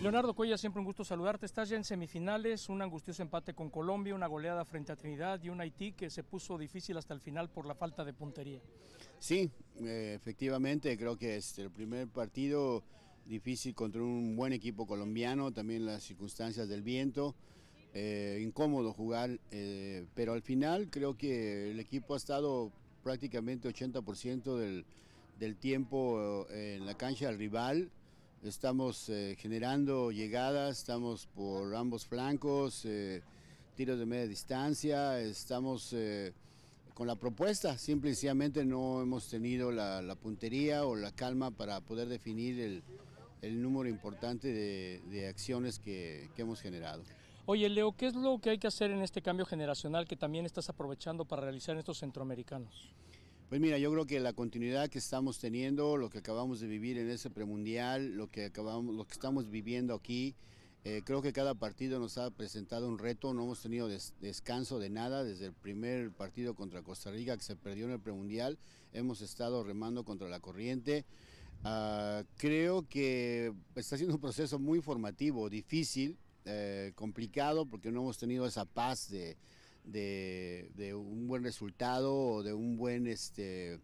Leonardo Cuella, siempre un gusto saludarte. Estás ya en semifinales, un angustioso empate con Colombia, una goleada frente a Trinidad y un Haití que se puso difícil hasta el final por la falta de puntería. Sí, eh, efectivamente, creo que es el primer partido difícil contra un buen equipo colombiano, también las circunstancias del viento, eh, incómodo jugar, eh, pero al final creo que el equipo ha estado prácticamente 80% del, del tiempo en la cancha del rival Estamos eh, generando llegadas, estamos por ambos flancos, eh, tiros de media distancia, estamos eh, con la propuesta, simple y sencillamente no hemos tenido la, puntería o la calma para poder definir el, número importante de, acciones que, que hemos generado. Oye, Leo, ¿qué es lo que hay que hacer en este cambio generacional que también estás aprovechando para realizar en estos centroamericanos? Pues mira, yo creo que la continuidad que estamos teniendo, lo que acabamos de vivir en ese premundial, lo que acabamos, lo que estamos viviendo aquí, eh, creo que cada partido nos ha presentado un reto, no hemos tenido descanso de nada, desde el primer partido contra Costa Rica que se perdió en el premundial, hemos estado remando contra la corriente. Ah, creo que está siendo un proceso muy formativo, difícil, eh, complicado, porque no hemos tenido esa paz de, de, un buen resultado o de un buen este,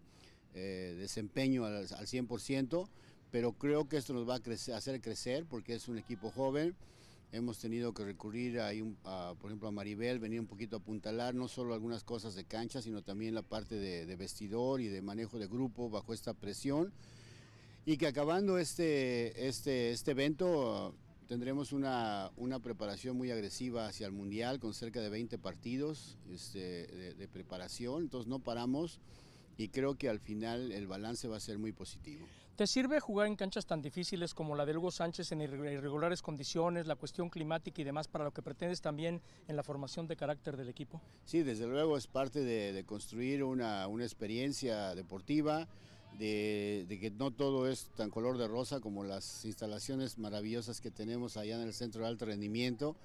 eh, desempeño al, 100%, pero creo que esto nos va a hacer crecer porque es un equipo joven. Hemos tenido que recurrir, a, a, por ejemplo, a Maribel, venir un poquito a apuntalar no solo algunas cosas de cancha, sino también la parte de, vestidor y de manejo de grupo bajo esta presión y que acabando este, este, este evento Tendremos una, preparación muy agresiva hacia el Mundial con cerca de 20 partidos este, de, preparación, entonces no paramos y creo que al final el balance va a ser muy positivo. ¿Te sirve jugar en canchas tan difíciles como la de Hugo Sánchez en irregulares condiciones, la cuestión climática y demás para lo que pretendes también en la formación de carácter del equipo? Sí, desde luego es parte de, construir una, una experiencia deportiva de, que no todo es tan color de rosa como las instalaciones maravillosas que tenemos allá en el centro de alto rendimiento,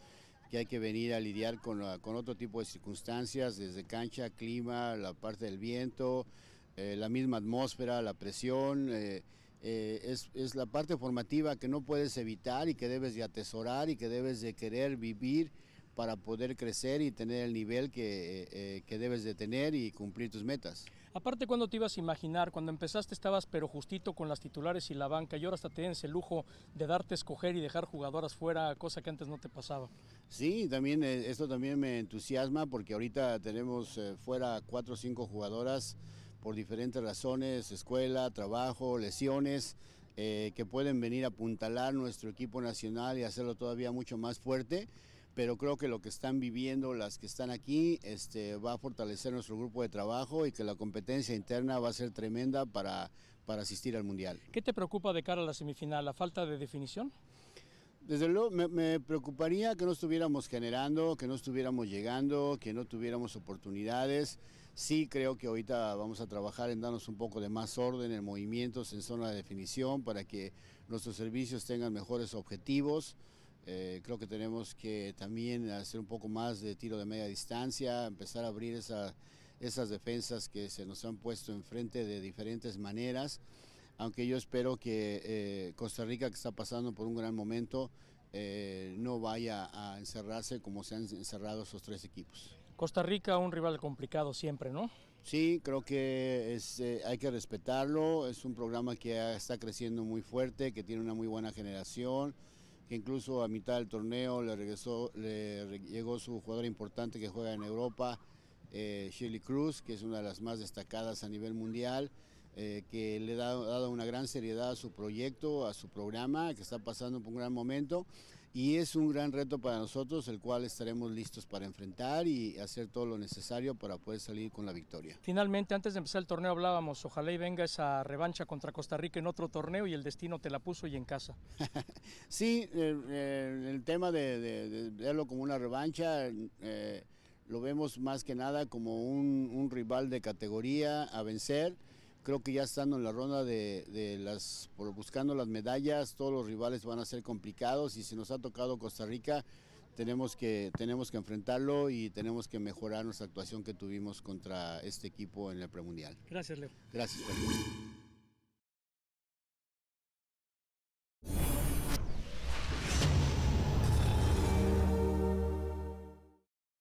que hay que venir a lidiar con, otro tipo de circunstancias, desde cancha, clima, la parte del viento, eh, la misma atmósfera, la presión. Eh, eh, es, es, la parte formativa que no puedes evitar y que debes de atesorar y que debes de querer vivir para poder crecer y tener el nivel eh, eh, que, debes de tener y cumplir tus metas. Aparte, ¿cuándo te ibas a imaginar? Cuando empezaste estabas pero justito con las titulares y la banca y ahora hasta tienes el lujo de darte a escoger y dejar jugadoras fuera, cosa que antes no te pasaba. Sí, también eh, esto también me entusiasma porque ahorita tenemos fuera cuatro o cinco jugadoras por diferentes razones, escuela, trabajo, lesiones, que pueden venir a apuntalar nuestro equipo nacional y hacerlo todavía mucho más fuerte pero creo que lo que están viviendo las que están aquí este, va a fortalecer nuestro grupo de trabajo y que la competencia interna va a ser tremenda para, asistir al Mundial. ¿Qué te preocupa de cara a la semifinal? ¿La falta de definición? Desde luego me, me, preocuparía que no estuviéramos generando, que no estuviéramos llegando, que no tuviéramos oportunidades. Sí creo que ahorita vamos a trabajar en darnos un poco de más orden en movimientos en zona de definición para que nuestros servicios tengan mejores objetivos. Eh, creo que tenemos que también hacer un poco más de tiro de media distancia, empezar a abrir esas defensas que se nos han puesto enfrente de diferentes maneras. Aunque yo espero que eh, Costa Rica, que está pasando por un gran momento, eh, no vaya a encerrarse como se han encerrado esos tres equipos. Costa Rica, un rival complicado siempre, ¿no? Sí, creo que hay que respetarlo. Es un programa que está creciendo muy fuerte, que tiene una muy buena generación que incluso a mitad del torneo le, regresó, le llegó su jugador importante que juega en Europa, eh, Shirley Cruz, que es una de las más destacadas a nivel mundial, eh, que le ha dado una gran seriedad a su proyecto, a su programa, que está pasando por un gran momento y es un gran reto para nosotros, el cual estaremos listos para enfrentar y hacer todo lo necesario para poder salir con la victoria. Finalmente, antes de empezar el torneo hablábamos, ojalá y venga esa revancha contra Costa Rica en otro torneo y el destino te la puso y en casa. sí, eh, eh, el tema de, verlo como una revancha... Eh, lo vemos más que nada como un, un rival de categoría a vencer. Creo que ya estando en la ronda de, las, por buscando las medallas, todos los rivales van a ser complicados y si nos ha tocado Costa Rica, tenemos que, tenemos que enfrentarlo y tenemos que mejorar nuestra actuación que tuvimos contra este equipo en el premundial. Gracias, Leo. Gracias, Pedro.